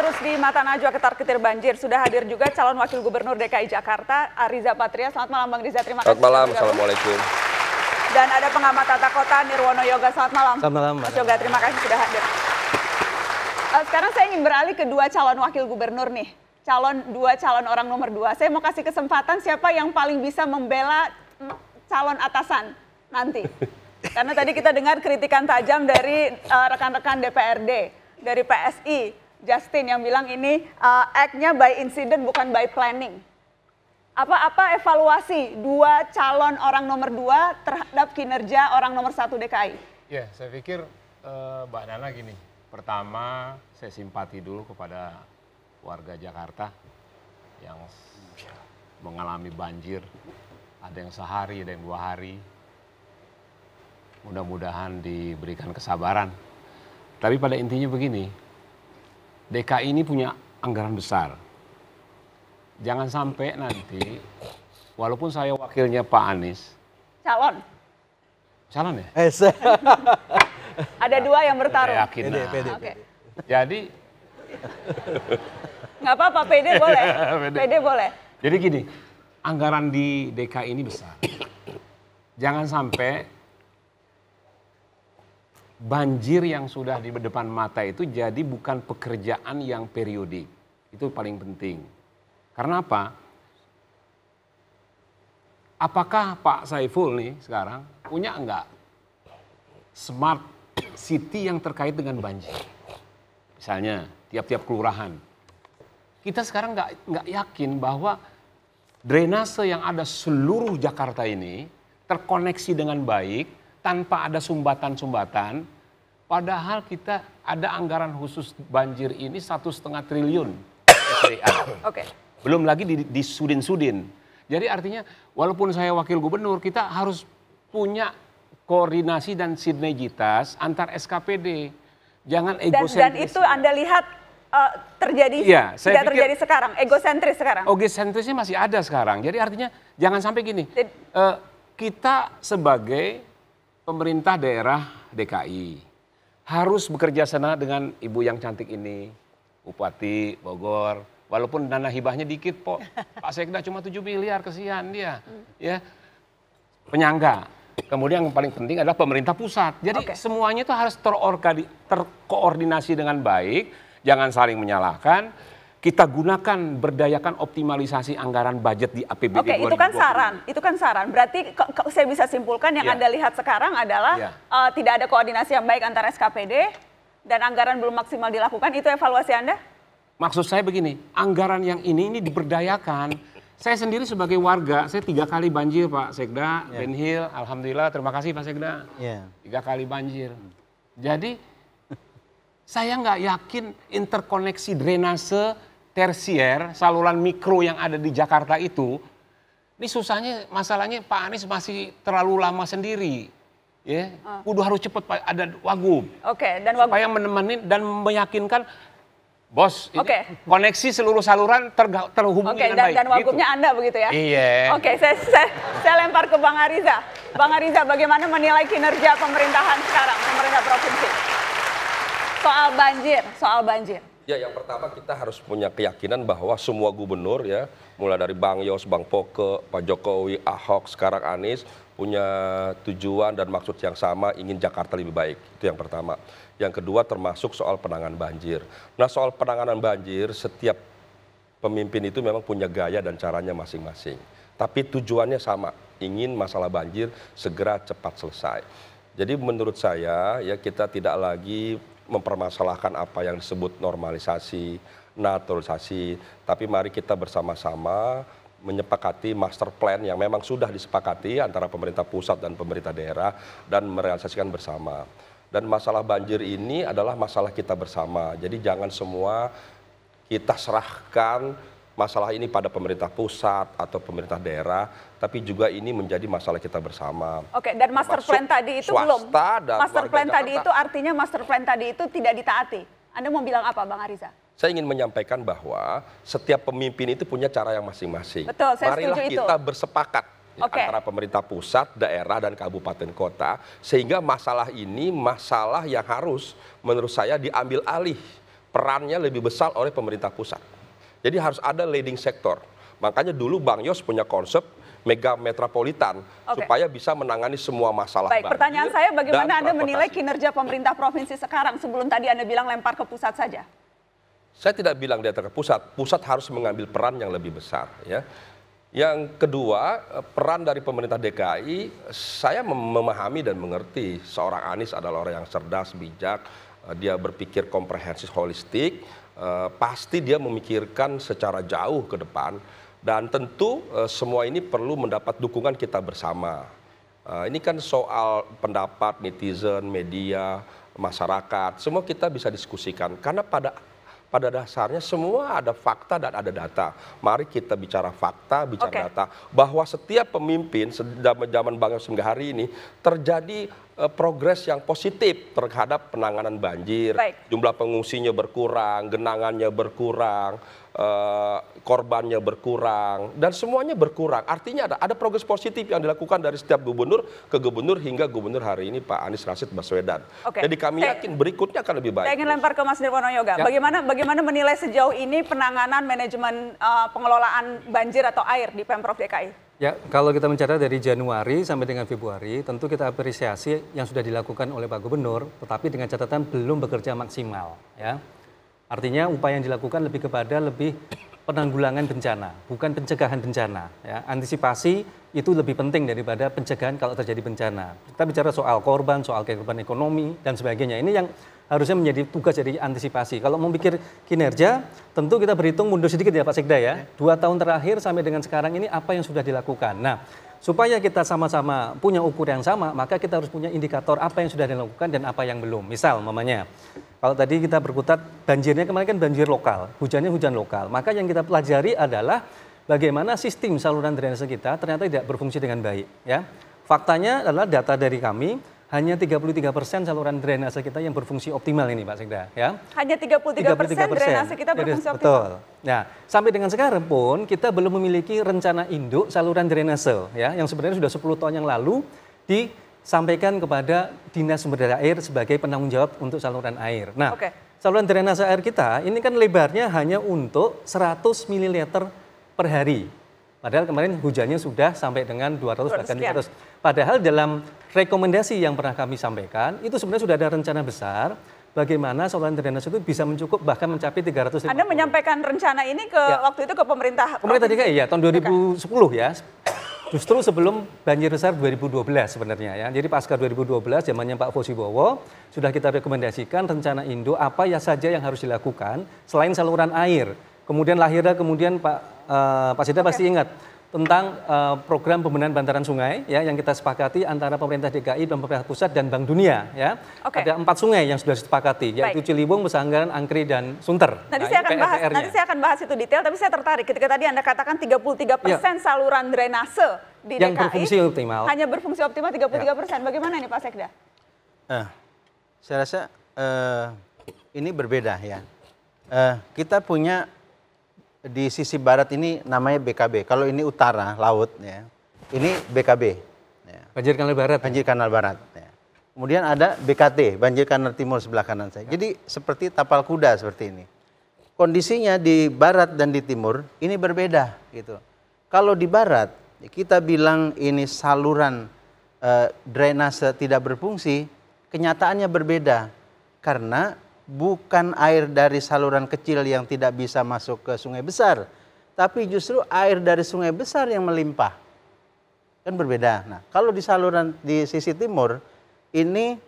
terus di Mata Najwa ketar-ketir banjir. Sudah hadir juga calon wakil gubernur DKI Jakarta, Ariza Patria. Selamat malam Bang Riza, terima kasih. Selamat malam, Assalamualaikum. Dan ada pengamat tata kota Nirwono Yoga, selamat malam. Selamat malam. Mas Yoga, terima kasih sudah hadir. Eh, sekarang saya ingin beralih ke dua calon wakil gubernur nih. Calon dua calon orang nomor dua. Saya mau kasih kesempatan siapa yang paling bisa membela mm, calon atasan nanti. Karena tadi kita dengar kritikan tajam dari eh, rekan-rekan uh, rekan -rekan DPRD, dari PSI, Justin yang bilang ini uh, act-nya by incident bukan by planning. Apa-apa evaluasi dua calon orang nomor dua terhadap kinerja orang nomor satu DKI? Ya, yeah, saya pikir uh, Mbak Nana gini. Pertama, saya simpati dulu kepada warga Jakarta yang mengalami banjir. Ada yang sehari, ada yang dua hari. Mudah-mudahan diberikan kesabaran. Tapi pada intinya begini, DKI ini punya anggaran besar. Jangan sampai nanti, walaupun saya wakilnya Pak Anies. Calon. Calon ya? Eh, Ada dua yang bertarung. Ya, yakin. Nah. Pede, okay. Jadi. Nggak apa-apa, PD boleh. PD boleh. Jadi gini, anggaran di DKI ini besar. Jangan sampai banjir yang sudah di depan mata itu jadi bukan pekerjaan yang periodik. Itu paling penting. Karena apa? Apakah Pak Saiful nih sekarang punya enggak smart city yang terkait dengan banjir? Misalnya tiap-tiap kelurahan. Kita sekarang enggak, nggak yakin bahwa drainase yang ada seluruh Jakarta ini terkoneksi dengan baik tanpa ada sumbatan-sumbatan, padahal kita ada anggaran khusus banjir ini satu setengah triliun. Oke. Okay. Belum lagi di, di sudin-sudin. Jadi artinya walaupun saya wakil gubernur, kita harus punya koordinasi dan sinergitas antar SKPD. Jangan egosentris. Dan, dan itu Anda lihat uh, terjadi ya, saya tidak pikir, terjadi sekarang, egosentris sekarang. Egosentrisnya masih ada sekarang. Jadi artinya jangan sampai gini. Jadi, uh, kita sebagai pemerintah daerah DKI harus bekerja sana dengan ibu yang cantik ini, Bupati Bogor. Walaupun dana hibahnya dikit, po, Pak Sekda cuma 7 miliar, kesian dia. Ya, penyangga. Kemudian yang paling penting adalah pemerintah pusat. Jadi okay. semuanya itu harus terkoordinasi dengan baik, jangan saling menyalahkan kita gunakan berdayakan optimalisasi anggaran budget di APBD e Oke, itu kan saran. Itu kan saran. Berarti saya bisa simpulkan yang yeah. Anda lihat sekarang adalah yeah. Iya. uh, tidak ada koordinasi yang baik antara SKPD dan anggaran belum maksimal dilakukan. Itu evaluasi Anda? Maksud saya begini, anggaran yang ini ini diberdayakan. Saya sendiri sebagai warga, saya tiga kali banjir Pak Sekda, yeah. Ben Alhamdulillah, terima kasih Pak Sekda. Yeah. Tiga kali banjir. Jadi saya nggak yakin interkoneksi drainase tersier, saluran mikro yang ada di Jakarta itu, ini susahnya masalahnya Pak Anies masih terlalu lama sendiri. Ya, uh. Ah. kudu harus cepat ada wagub. Oke, okay, dan wagub supaya menemani dan meyakinkan Bos, okay. koneksi seluruh saluran ter, terhubung okay, dengan dan, baik. Dan wagubnya gitu. Anda begitu ya? Iya. Oke, okay, saya, saya, saya lempar ke Bang Ariza. Bang Ariza, bagaimana menilai kinerja pemerintahan sekarang, pemerintah provinsi? soal banjir, soal banjir. Ya, yang pertama kita harus punya keyakinan bahwa semua gubernur ya, mulai dari Bang Yos, Bang Poke, Pak Jokowi, Ahok, sekarang Anies punya tujuan dan maksud yang sama ingin Jakarta lebih baik. Itu yang pertama. Yang kedua termasuk soal penanganan banjir. Nah, soal penanganan banjir setiap pemimpin itu memang punya gaya dan caranya masing-masing. Tapi tujuannya sama, ingin masalah banjir segera cepat selesai. Jadi menurut saya ya kita tidak lagi mempermasalahkan apa yang disebut normalisasi, naturalisasi, tapi mari kita bersama-sama menyepakati master plan yang memang sudah disepakati antara pemerintah pusat dan pemerintah daerah dan merealisasikan bersama. Dan masalah banjir ini adalah masalah kita bersama. Jadi jangan semua kita serahkan masalah ini pada pemerintah pusat atau pemerintah daerah, tapi juga ini menjadi masalah kita bersama. Oke, dan master Maksud plan tadi itu belum. master plan Jakarta. tadi itu artinya master plan tadi itu tidak ditaati. Anda mau bilang apa, Bang Ariza? Saya ingin menyampaikan bahwa setiap pemimpin itu punya cara yang masing-masing. Betul, saya Marilah setuju kita itu. bersepakat okay. antara pemerintah pusat, daerah, dan kabupaten kota, sehingga masalah ini masalah yang harus menurut saya diambil alih perannya lebih besar oleh pemerintah pusat. Jadi harus ada leading sektor. Makanya dulu Bang Yos punya konsep mega metropolitan okay. supaya bisa menangani semua masalah. Baik, pertanyaan iya, saya bagaimana Anda menilai kinerja pemerintah provinsi sekarang sebelum tadi Anda bilang lempar ke pusat saja? Saya tidak bilang dia ke pusat, pusat harus mengambil peran yang lebih besar ya. Yang kedua, peran dari pemerintah DKI, saya memahami dan mengerti seorang Anies adalah orang yang cerdas, bijak, eh, dia berpikir komprehensif, holistik, uh, pasti dia memikirkan secara jauh ke depan dan tentu eh, semua ini perlu mendapat dukungan kita bersama. Uh, ini kan soal pendapat netizen, media, masyarakat, semua kita bisa diskusikan karena pada pada dasarnya semua ada fakta dan ada data. Mari kita bicara fakta, bicara okay. data bahwa setiap pemimpin zaman Bang Yos hingga hari ini terjadi e, progres yang positif terhadap penanganan banjir. Baik. Jumlah pengungsinya berkurang, genangannya berkurang, Eh, korbannya berkurang dan semuanya berkurang. Artinya ada ada progres positif yang dilakukan dari setiap gubernur ke gubernur hingga gubernur hari ini Pak Anies Rashid Baswedan. Okay. Jadi kami yakin berikutnya akan lebih baik. Saya ingin lempar ke Mas Nirwono Yoga. Ya. Bagaimana bagaimana menilai sejauh ini penanganan manajemen uh, pengelolaan banjir atau air di Pemprov DKI? Ya, kalau kita mencatat dari Januari sampai dengan Februari, tentu kita apresiasi yang sudah dilakukan oleh Pak Gubernur, tetapi dengan catatan belum bekerja maksimal, ya. Artinya upaya yang dilakukan lebih kepada lebih penanggulangan bencana, bukan pencegahan bencana. Ya, antisipasi itu lebih penting daripada pencegahan kalau terjadi bencana. Kita bicara soal korban, soal kehidupan ekonomi, dan sebagainya. Ini yang harusnya menjadi tugas dari antisipasi. Kalau mau pikir kinerja, tentu kita berhitung mundur sedikit ya Pak Sekda ya. Dua tahun terakhir sampai dengan sekarang ini apa yang sudah dilakukan. Nah, supaya kita sama-sama punya ukur yang sama, maka kita harus punya indikator apa yang sudah dilakukan dan apa yang belum. Misal, mamanya, kalau tadi kita berkutat banjirnya kemarin kan banjir lokal, hujannya hujan lokal. Maka yang kita pelajari adalah bagaimana sistem saluran drainase kita ternyata tidak berfungsi dengan baik. Ya, faktanya adalah data dari kami hanya 33 persen saluran drainase kita yang berfungsi optimal ini Pak Sekda. Ya. Hanya 33, 33 persen drainase kita berfungsi optimal. Betul. Nah, sampai dengan sekarang pun kita belum memiliki rencana induk saluran drainase ya, yang sebenarnya sudah 10 tahun yang lalu disampaikan kepada Dinas Sumber Daya Air sebagai penanggung jawab untuk saluran air. Nah, okay. saluran drainase air kita ini kan lebarnya hanya untuk 100 ml per hari. Padahal kemarin hujannya sudah sampai dengan 200 bahkan 300. Padahal dalam rekomendasi yang pernah kami sampaikan, itu sebenarnya sudah ada rencana besar bagaimana saluran drainase itu bisa mencukup bahkan mencapai 300 Anda menyampaikan rencana ini ke ya. waktu itu ke pemerintah Pemerintah DKI ya tahun 2010 ya. Justru sebelum banjir besar 2012 sebenarnya ya. Jadi pasca 2012 zamannya Pak Fosibowo sudah kita rekomendasikan rencana Indo apa ya saja yang harus dilakukan selain saluran air Kemudian lahirnya kemudian Pak uh, Pak Sida pasti ingat tentang uh, program pembenahan bantaran sungai ya yang kita sepakati antara pemerintah DKI dan pemerintah pusat dan Bank Dunia ya okay. ada empat sungai yang sudah disepakati yaitu Ciliwung, Pesanggaran, Angkri dan Sunter. Nanti nah, saya akan bahas nanti saya akan bahas itu detail tapi saya tertarik ketika tadi anda katakan 33 persen ya. saluran drainase di yang DKI berfungsi optimal. hanya berfungsi optimal 33 persen. Ya. Bagaimana ini Pak Sekda? Eh, saya rasa eh, ini berbeda ya. Eh, kita punya di sisi barat ini namanya BKB. Kalau ini utara laut ya. Ini BKB. Ya. Banjir Kanal Barat. Ya? Banjir Kanal Barat. Ya. Kemudian ada BKT, Banjir Kanal Timur sebelah kanan saya. Ya. Jadi seperti tapal kuda seperti ini. Kondisinya di barat dan di timur ini berbeda gitu. Kalau di barat kita bilang ini saluran eh, drainase tidak berfungsi, kenyataannya berbeda karena bukan air dari saluran kecil yang tidak bisa masuk ke sungai besar, tapi justru air dari sungai besar yang melimpah. Kan berbeda. Nah, kalau di saluran di sisi timur ini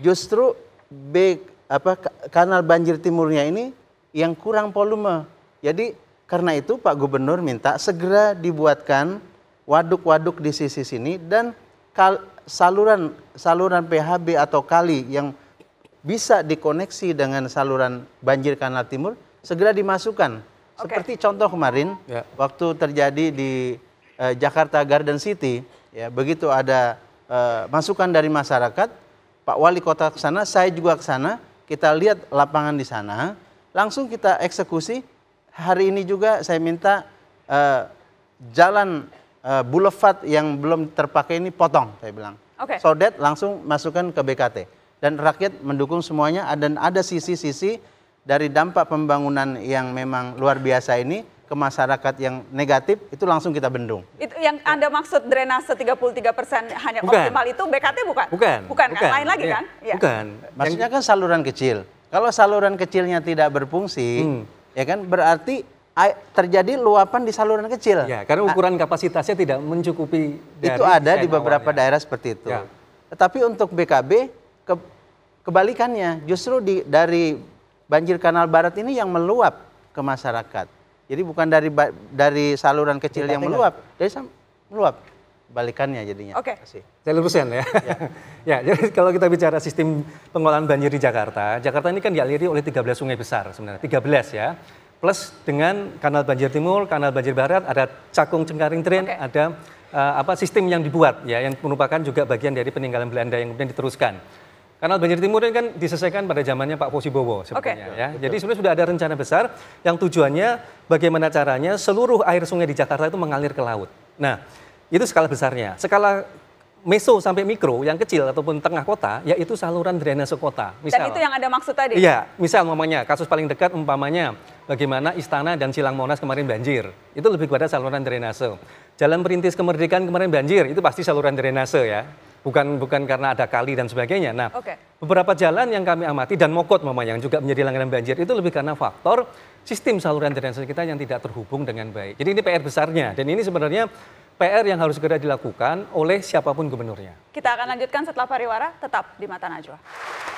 justru big apa kanal banjir timurnya ini yang kurang volume. Jadi karena itu Pak Gubernur minta segera dibuatkan waduk-waduk di sisi sini dan saluran saluran PHB atau kali yang bisa dikoneksi dengan saluran banjir kanal timur segera dimasukkan. Okay. Seperti contoh kemarin ya. waktu terjadi di eh, Jakarta Garden City, ya begitu ada eh, masukan dari masyarakat, Pak Wali Kota ke sana, saya juga ke sana, kita lihat lapangan di sana, langsung kita eksekusi. Hari ini juga saya minta eh, jalan eh, boulevard yang belum terpakai ini potong saya bilang. Okay. So langsung masukkan ke BKT dan rakyat mendukung semuanya dan ada sisi-sisi dari dampak pembangunan yang memang luar biasa ini ke masyarakat yang negatif itu langsung kita bendung. Itu yang Anda maksud puluh 33 persen hanya bukan. optimal itu BKT bukan? Bukan. Bukan, kan? bukan. Lain lagi iya. kan? Ya. Bukan. Maksudnya kan saluran kecil. Kalau saluran kecilnya tidak berfungsi, hmm. ya kan berarti terjadi luapan di saluran kecil. Ya, karena nah, ukuran nah, kapasitasnya tidak mencukupi. Dari itu ada di beberapa awalnya. daerah seperti itu. Ya. Tetapi untuk BKB ke, kebalikannya justru di, dari banjir kanal barat ini yang meluap ke masyarakat. Jadi bukan dari dari saluran kecil Tidak yang tinggal. meluap, dari meluap balikannya jadinya. Oke. Okay. Saya lurusin ya. Ya. ya. Jadi kalau kita bicara sistem pengolahan banjir di Jakarta, Jakarta ini kan dialiri oleh 13 sungai besar sebenarnya, 13 ya. Plus dengan kanal banjir timur, kanal banjir barat, ada cakung cengkaring tren, okay. ada uh, apa sistem yang dibuat ya, yang merupakan juga bagian dari peninggalan Belanda yang kemudian diteruskan. Kanal banjir timur ini kan diselesaikan pada zamannya Pak Posibowo sebenarnya okay. ya. Betul. Jadi sebenarnya sudah ada rencana besar yang tujuannya bagaimana caranya seluruh air sungai di Jakarta itu mengalir ke laut. Nah, itu skala besarnya. Skala meso sampai mikro yang kecil ataupun tengah kota yaitu saluran drainase kota. Misal, Dan itu yang ada maksud tadi. Iya, misal umpamanya kasus paling dekat umpamanya bagaimana istana dan silang Monas kemarin banjir. Itu lebih kepada saluran drainase. Jalan Perintis Kemerdekaan kemarin banjir, itu pasti saluran drainase ya bukan bukan karena ada kali dan sebagainya. Nah, okay. beberapa jalan yang kami amati dan Mokot mama yang juga menjadi langganan banjir itu lebih karena faktor sistem saluran drainase kita yang tidak terhubung dengan baik. Jadi ini PR besarnya dan ini sebenarnya PR yang harus segera dilakukan oleh siapapun gubernurnya. Kita akan lanjutkan setelah pariwara, tetap di Mata Najwa.